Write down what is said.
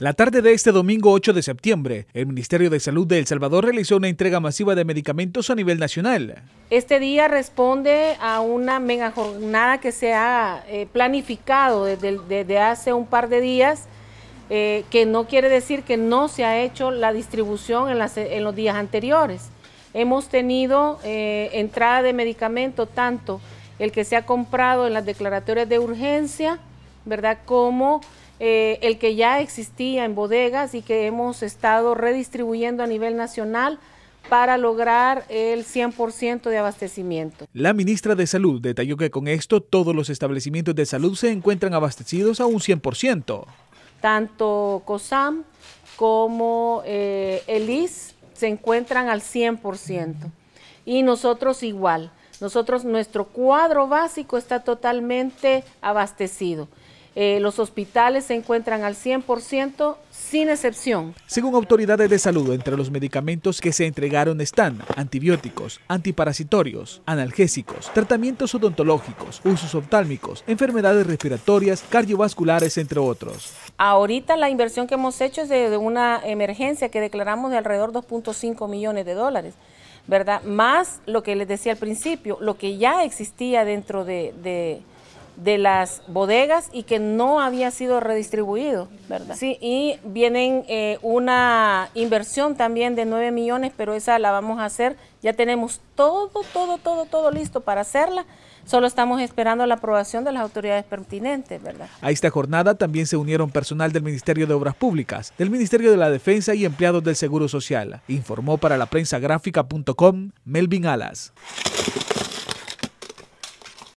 La tarde de este domingo 8 de septiembre, el Ministerio de Salud de El Salvador realizó una entrega masiva de medicamentos a nivel nacional. Este día responde a una mega jornada que se ha eh, planificado desde, hace un par de días, eh, que no quiere decir que no se ha hecho la distribución en, los días anteriores. Hemos tenido eh, entrada de medicamento, tanto el que se ha comprado en las declaratorias de urgencia, ¿verdad? Como eh, el que ya existía en bodegas y que hemos estado redistribuyendo a nivel nacional para lograr el 100% de abastecimiento. La ministra de Salud detalló que con esto todos los establecimientos de salud se encuentran abastecidos a un 100%. Tanto COSAM como eh, ELIS se encuentran al 100% y nosotros igual. Nosotros, nuestro cuadro básico está totalmente abastecido. Eh, los hospitales se encuentran al 100% sin excepción. Según autoridades de salud, entre los medicamentos que se entregaron están antibióticos, antiparasitorios, analgésicos, tratamientos odontológicos, usos oftálmicos, enfermedades respiratorias, cardiovasculares, entre otros. Ahorita la inversión que hemos hecho es de, una emergencia que declaramos de alrededor 2.5 millones de dólares. ¿verdad? Más lo que les decía al principio, lo que ya existía dentro de de las bodegas y que no había sido redistribuido, ¿verdad? Sí, y vienen eh, una inversión también de 9 millones, pero esa la vamos a hacer, ya tenemos todo, todo, todo, todo listo para hacerla, solo estamos esperando la aprobación de las autoridades pertinentes, ¿verdad? A esta jornada también se unieron personal del Ministerio de Obras Públicas, del Ministerio de la Defensa y empleados del Seguro Social, informó para la prensa gráfica.com Melvin Alas.